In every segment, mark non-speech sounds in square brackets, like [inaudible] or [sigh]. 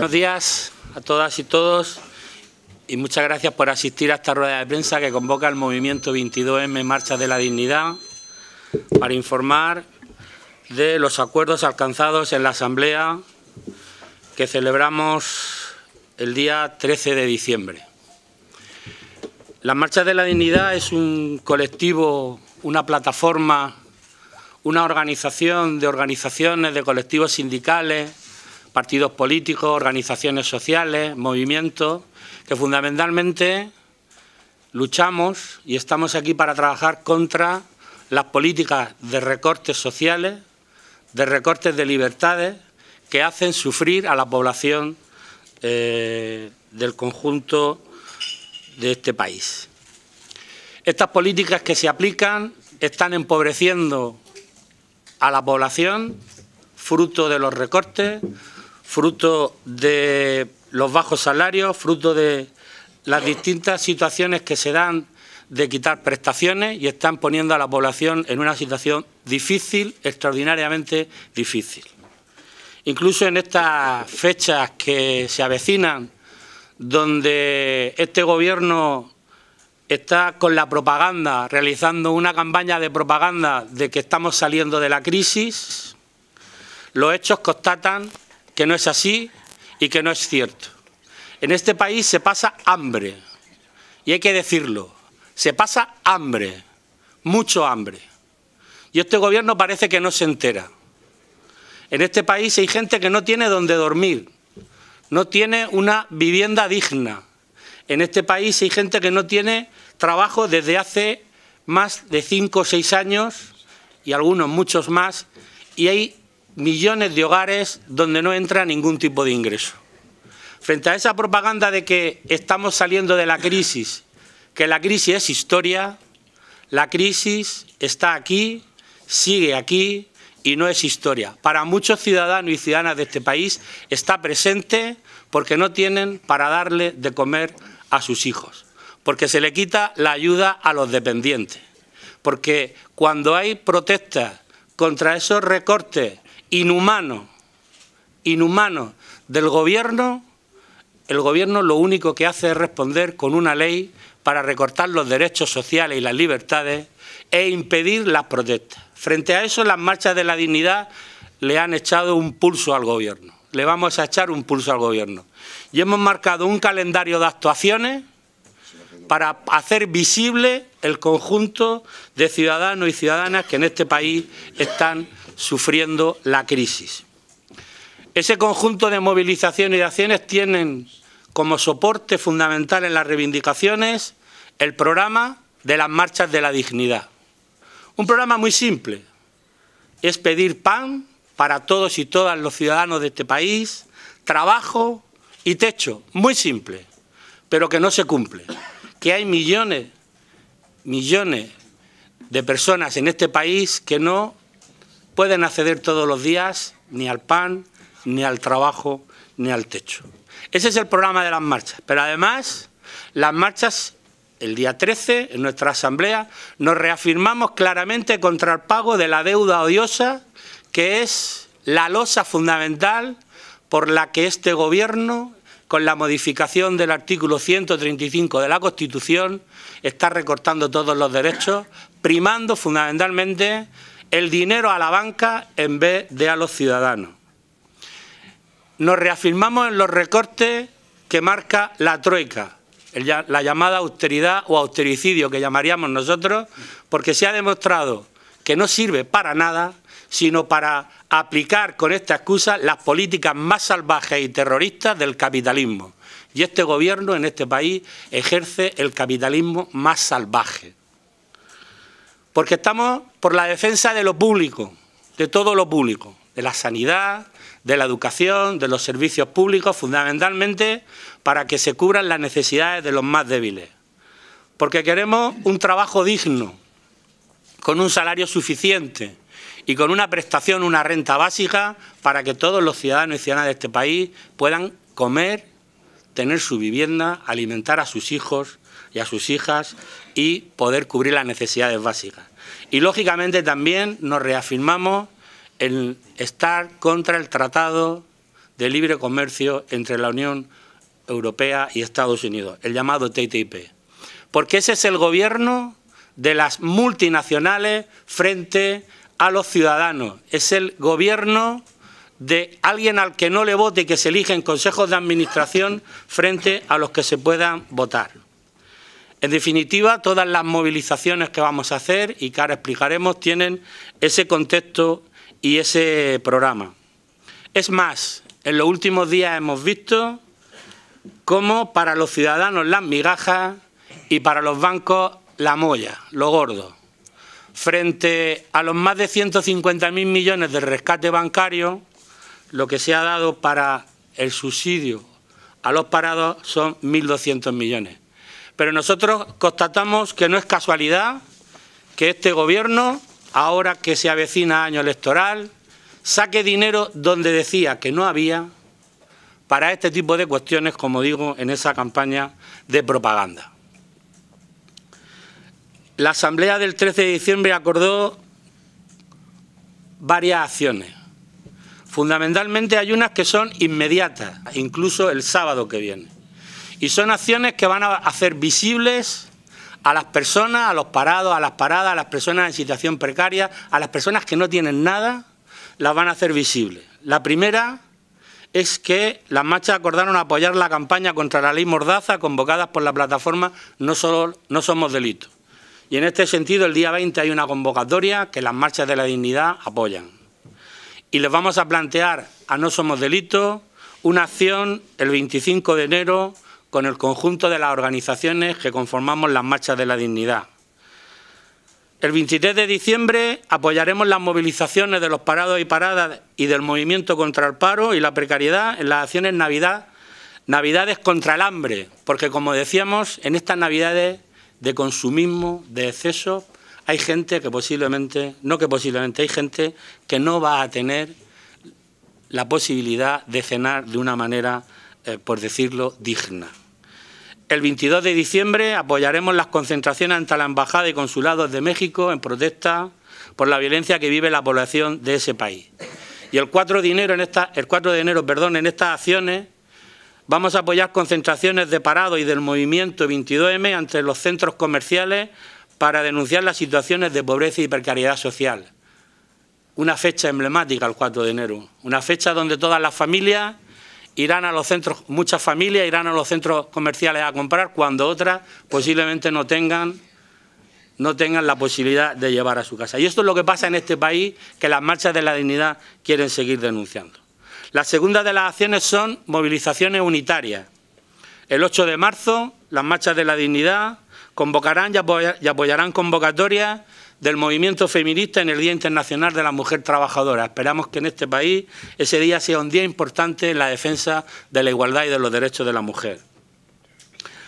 Buenos días a todas y todos y muchas gracias por asistir a esta rueda de prensa que convoca el Movimiento 22M Marcha de la Dignidad para informar de los acuerdos alcanzados en la Asamblea que celebramos el día 13 de diciembre. La Marcha de la Dignidad es un colectivo, una plataforma, una organización de organizaciones, de colectivos sindicales, partidos políticos, organizaciones sociales, movimientos, que fundamentalmente luchamos y estamos aquí para trabajar contra las políticas de recortes sociales, de recortes de libertades, que hacen sufrir a la población eh, del conjunto de este país. Estas políticas que se aplican están empobreciendo a la población fruto de los recortes, fruto de los bajos salarios, fruto de las distintas situaciones que se dan de quitar prestaciones y están poniendo a la población en una situación difícil, extraordinariamente difícil. Incluso en estas fechas que se avecinan, donde este Gobierno está con la propaganda, realizando una campaña de propaganda de que estamos saliendo de la crisis, los hechos constatan que no es así y que no es cierto. En este país se pasa hambre, y hay que decirlo, se pasa hambre, mucho hambre. Y este gobierno parece que no se entera. En este país hay gente que no tiene donde dormir, no tiene una vivienda digna. En este país hay gente que no tiene trabajo desde hace más de cinco o seis años y algunos muchos más. Y hay millones de hogares donde no entra ningún tipo de ingreso. Frente a esa propaganda de que estamos saliendo de la crisis, que la crisis es historia, la crisis está aquí, sigue aquí y no es historia. Para muchos ciudadanos y ciudadanas de este país está presente porque no tienen para darle de comer a sus hijos, porque se le quita la ayuda a los dependientes, porque cuando hay protestas contra esos recortes inhumano, inhumano del gobierno, el gobierno lo único que hace es responder con una ley para recortar los derechos sociales y las libertades e impedir las protestas. Frente a eso, las marchas de la dignidad le han echado un pulso al gobierno. Le vamos a echar un pulso al gobierno. Y hemos marcado un calendario de actuaciones para hacer visible el conjunto de ciudadanos y ciudadanas que en este país están sufriendo la crisis. Ese conjunto de movilizaciones y acciones tienen como soporte fundamental en las reivindicaciones el programa de las marchas de la dignidad. Un programa muy simple, es pedir pan para todos y todas los ciudadanos de este país, trabajo y techo, muy simple, pero que no se cumple. Que hay millones, millones de personas en este país que no pueden acceder todos los días ni al pan, ni al trabajo, ni al techo. Ese es el programa de las marchas. Pero además, las marchas, el día 13, en nuestra asamblea, nos reafirmamos claramente contra el pago de la deuda odiosa, que es la losa fundamental por la que este Gobierno, con la modificación del artículo 135 de la Constitución, está recortando todos los derechos, primando fundamentalmente el dinero a la banca en vez de a los ciudadanos. Nos reafirmamos en los recortes que marca la troika, la llamada austeridad o austericidio que llamaríamos nosotros, porque se ha demostrado que no sirve para nada, sino para aplicar con esta excusa las políticas más salvajes y terroristas del capitalismo. Y este gobierno en este país ejerce el capitalismo más salvaje porque estamos por la defensa de lo público, de todo lo público, de la sanidad, de la educación, de los servicios públicos, fundamentalmente para que se cubran las necesidades de los más débiles. Porque queremos un trabajo digno, con un salario suficiente y con una prestación, una renta básica para que todos los ciudadanos y ciudadanas de este país puedan comer, tener su vivienda, alimentar a sus hijos y a sus hijas y poder cubrir las necesidades básicas. Y lógicamente también nos reafirmamos en estar contra el Tratado de Libre Comercio entre la Unión Europea y Estados Unidos, el llamado TTIP. Porque ese es el gobierno de las multinacionales frente a los ciudadanos. Es el gobierno de alguien al que no le vote y que se elige en consejos de administración frente a los que se puedan votar. En definitiva, todas las movilizaciones que vamos a hacer y que ahora explicaremos tienen ese contexto y ese programa. Es más, en los últimos días hemos visto cómo para los ciudadanos las migajas y para los bancos la molla, lo gordo. Frente a los más de 150.000 millones de rescate bancario, lo que se ha dado para el subsidio a los parados son 1.200 millones pero nosotros constatamos que no es casualidad que este Gobierno, ahora que se avecina año electoral, saque dinero donde decía que no había para este tipo de cuestiones, como digo, en esa campaña de propaganda. La Asamblea del 13 de diciembre acordó varias acciones. Fundamentalmente hay unas que son inmediatas, incluso el sábado que viene. Y son acciones que van a hacer visibles a las personas, a los parados, a las paradas, a las personas en situación precaria, a las personas que no tienen nada, las van a hacer visibles. La primera es que las marchas acordaron apoyar la campaña contra la ley Mordaza convocadas por la plataforma No, Somos Delito. Y en este sentido, el día 20 hay una convocatoria que las marchas de la dignidad apoyan. Y les vamos a plantear a No Somos Delito una acción el 25 de enero con el conjunto de las organizaciones que conformamos las marchas de la dignidad. El 23 de diciembre apoyaremos las movilizaciones de los parados y paradas y del movimiento contra el paro y la precariedad en las acciones Navidad, Navidades contra el hambre, porque como decíamos, en estas Navidades de consumismo, de exceso, hay gente que posiblemente, no que posiblemente, hay gente que no va a tener la posibilidad de cenar de una manera, eh, por decirlo, digna. El 22 de diciembre apoyaremos las concentraciones ante la Embajada y Consulados de México en protesta por la violencia que vive la población de ese país. Y el 4 de enero, en, esta, el 4 de enero perdón, en estas acciones vamos a apoyar concentraciones de parados y del movimiento 22M ante los centros comerciales para denunciar las situaciones de pobreza y precariedad social. Una fecha emblemática el 4 de enero, una fecha donde todas las familias irán a los centros, muchas familias irán a los centros comerciales a comprar cuando otras posiblemente no tengan no tengan la posibilidad de llevar a su casa. Y esto es lo que pasa en este país que las marchas de la dignidad quieren seguir denunciando. La segunda de las acciones son movilizaciones unitarias. El 8 de marzo, las marchas de la dignidad convocarán y apoyarán convocatorias del movimiento feminista en el Día Internacional de la Mujer Trabajadora. Esperamos que en este país ese día sea un día importante en la defensa de la igualdad y de los derechos de la mujer.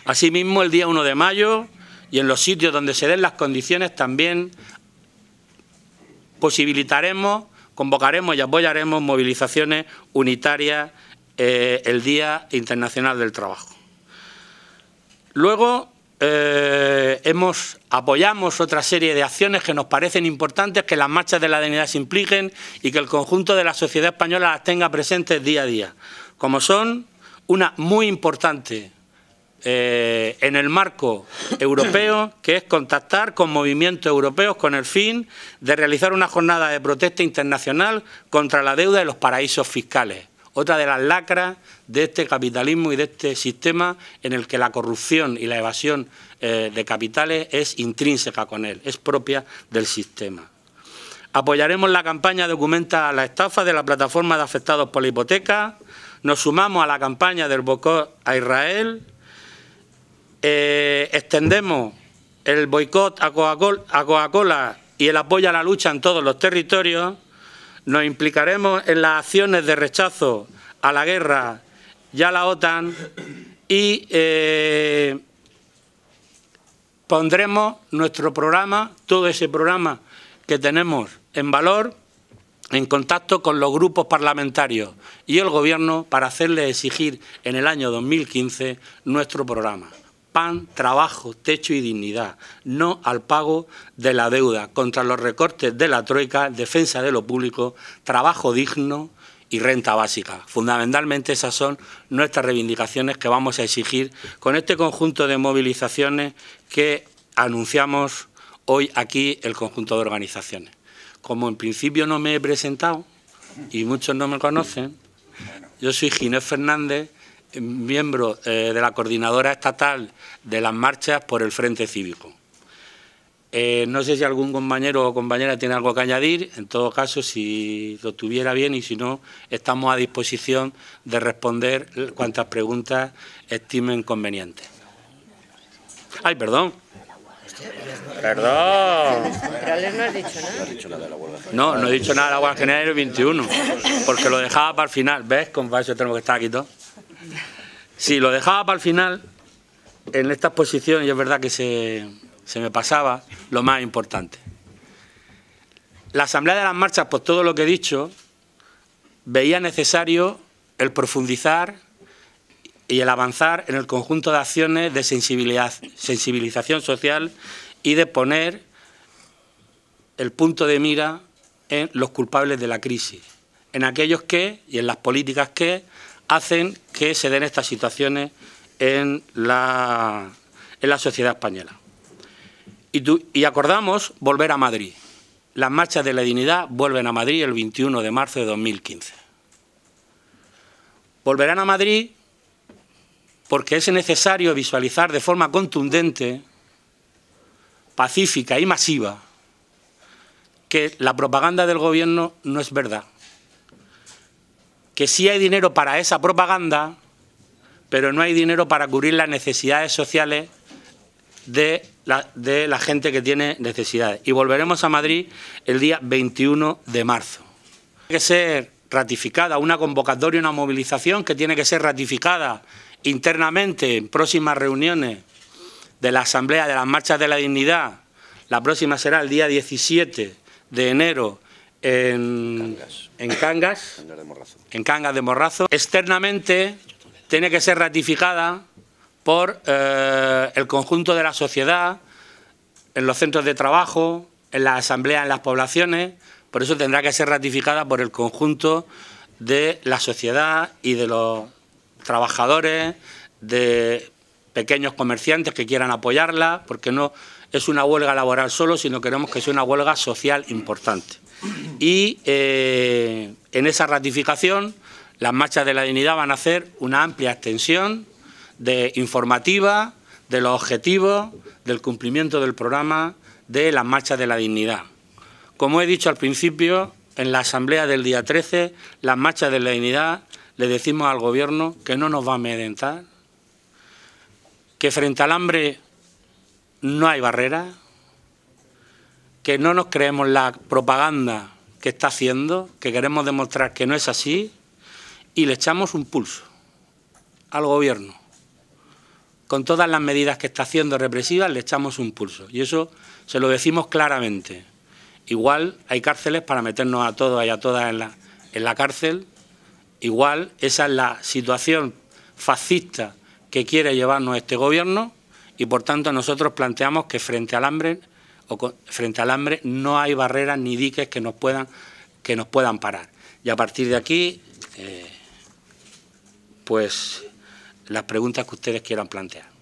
Asimismo, el día 1 de mayo y en los sitios donde se den las condiciones también posibilitaremos, convocaremos y apoyaremos movilizaciones unitarias eh, el Día Internacional del Trabajo. Luego, eh, hemos, apoyamos otra serie de acciones que nos parecen importantes, que las marchas de la dignidad se impliquen y que el conjunto de la sociedad española las tenga presentes día a día, como son una muy importante eh, en el marco europeo, [coughs] que es contactar con movimientos europeos con el fin de realizar una jornada de protesta internacional contra la deuda de los paraísos fiscales otra de las lacras de este capitalismo y de este sistema en el que la corrupción y la evasión eh, de capitales es intrínseca con él, es propia del sistema. Apoyaremos la campaña Documenta la estafa de la plataforma de afectados por la hipoteca. Nos sumamos a la campaña del boicot a Israel. Eh, extendemos el boicot a Coca-Cola y el apoyo a la lucha en todos los territorios nos implicaremos en las acciones de rechazo a la guerra y a la OTAN y eh, pondremos nuestro programa, todo ese programa que tenemos en valor, en contacto con los grupos parlamentarios y el Gobierno para hacerle exigir en el año 2015 nuestro programa pan, trabajo, techo y dignidad, no al pago de la deuda, contra los recortes de la troika, defensa de lo público, trabajo digno y renta básica. Fundamentalmente esas son nuestras reivindicaciones que vamos a exigir con este conjunto de movilizaciones que anunciamos hoy aquí el conjunto de organizaciones. Como en principio no me he presentado y muchos no me conocen, yo soy Ginés Fernández, miembro eh, de la coordinadora estatal de las marchas por el Frente Cívico. Eh, no sé si algún compañero o compañera tiene algo que añadir, en todo caso, si lo tuviera bien y si no, estamos a disposición de responder cuantas preguntas estimen convenientes. Ay, perdón. Perdón. no No, he dicho nada de la Guardia General 21, porque lo dejaba para el final. ¿Ves? Con eso tenemos que estar aquí todos. Si lo dejaba para el final, en esta exposición, y es verdad que se, me pasaba, lo más importante. La Asamblea de las Marchas, por pues todo lo que he dicho, veía necesario el profundizar y el avanzar en el conjunto de acciones de sensibilización social y de poner el punto de mira en los culpables de la crisis, en aquellos que y en las políticas que hacen que se den estas situaciones en la, en la sociedad española. Y, y acordamos volver a Madrid. Las marchas de la dignidad vuelven a Madrid el 21 de marzo de 2015. Volverán a Madrid porque es necesario visualizar de forma contundente, pacífica y masiva que la propaganda del gobierno no es verdad que sí hay dinero para esa propaganda, pero no hay dinero para cubrir las necesidades sociales de la, gente que tiene necesidades. Y volveremos a Madrid el día 21 de marzo. Tiene que ser ratificada una convocatoria, una movilización que tiene que ser ratificada internamente en próximas reuniones de la Asamblea de las Marchas de la Dignidad. La próxima será el día 17 de enero en Cangas, [coughs] en Cangas, de, Morrazo. Externamente tiene que ser ratificada por eh, el conjunto de la sociedad, en los centros de trabajo, en la asamblea, en las poblaciones. Por eso tendrá que ser ratificada por el conjunto de la sociedad y de los trabajadores, de pequeños comerciantes que quieran apoyarla, porque no es una huelga laboral solo, sino queremos que sea una huelga social importante. Y eh, en esa ratificación, las marchas de la dignidad van a hacer una amplia extensión de informativa de los objetivos, del cumplimiento del programa de las marchas de la dignidad. Como he dicho al principio, en la asamblea del día 13, las marchas de la dignidad, le decimos al Gobierno que no nos va a medentar, que frente al hambre no hay barrera, que no nos creemos la propaganda que está haciendo, que queremos demostrar que no es así, y le echamos un pulso al gobierno. Con todas las medidas que está haciendo represivas, le echamos un pulso. Y eso se lo decimos claramente. Igual hay cárceles para meternos a todos y a todas en la, en la cárcel. Igual esa es la situación fascista que quiere llevarnos este gobierno y por tanto nosotros planteamos que frente al hambre o frente hambre no hay barreras ni diques que nos puedan que nos puedan parar. Y a partir de aquí eh, pues las preguntas que ustedes quieran plantear.